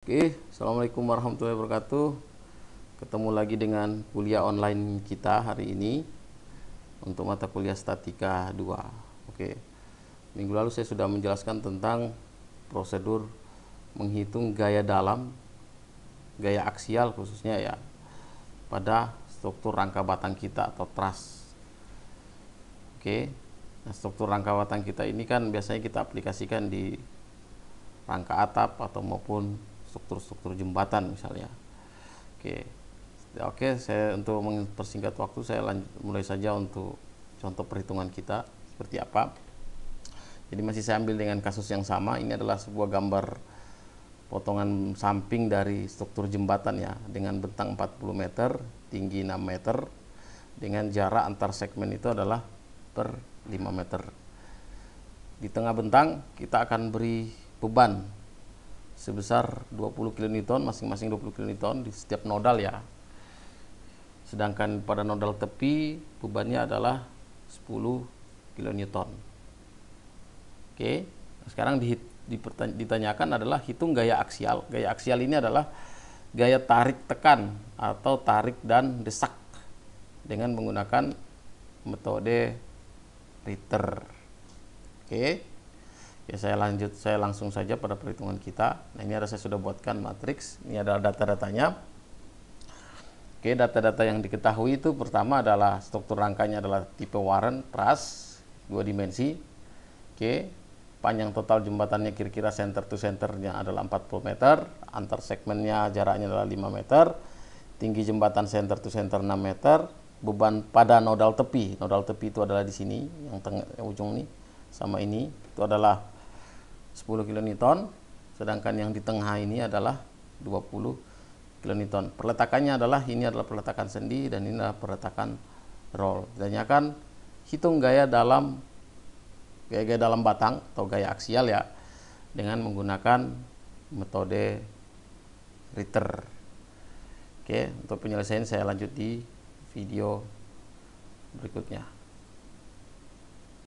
Oke, Assalamualaikum warahmatullahi wabarakatuh Ketemu lagi dengan kuliah online kita hari ini Untuk mata kuliah statika 2 Oke, minggu lalu saya sudah menjelaskan tentang prosedur menghitung gaya dalam Gaya aksial khususnya ya Pada struktur rangka batang kita atau truss Oke, nah, struktur rangka batang kita ini kan biasanya kita aplikasikan di rangka atap atau maupun struktur-struktur jembatan misalnya. Oke. Oke, saya untuk mempersingkat waktu saya lanjut, mulai saja untuk contoh perhitungan kita seperti apa. Jadi masih saya ambil dengan kasus yang sama. Ini adalah sebuah gambar potongan samping dari struktur jembatan ya dengan bentang 40 meter, tinggi 6 meter dengan jarak antar segmen itu adalah per 5 meter. Di tengah bentang kita akan beri beban sebesar 20 kN masing-masing 20 kN di setiap nodal ya sedangkan pada nodal tepi bebannya adalah 10 kN oke sekarang di, ditanyakan adalah hitung gaya aksial gaya aksial ini adalah gaya tarik tekan atau tarik dan desak dengan menggunakan metode Ritter oke Oke, ya, saya lanjut, saya langsung saja pada perhitungan kita. Nah, ini ada saya sudah buatkan matriks. Ini adalah data-datanya. Oke, data-data yang diketahui itu pertama adalah struktur rangkanya adalah tipe Warren truss dua dimensi. Oke, panjang total jembatannya kira-kira center to centernya adalah 40 meter, antar segmennya jaraknya adalah 5 meter, tinggi jembatan center to center 6 meter, beban pada nodal tepi, nodal tepi itu adalah di sini yang tengah yang ujung ini sama ini itu adalah 10 kiloniton sedangkan yang di tengah ini adalah 20 kiloniton perletakannya adalah ini adalah perletakan sendi dan ini adalah perletakan roll dan akan hitung gaya dalam gaya-gaya dalam batang atau gaya aksial ya dengan menggunakan metode Ritter oke untuk penyelesaian saya lanjut di video berikutnya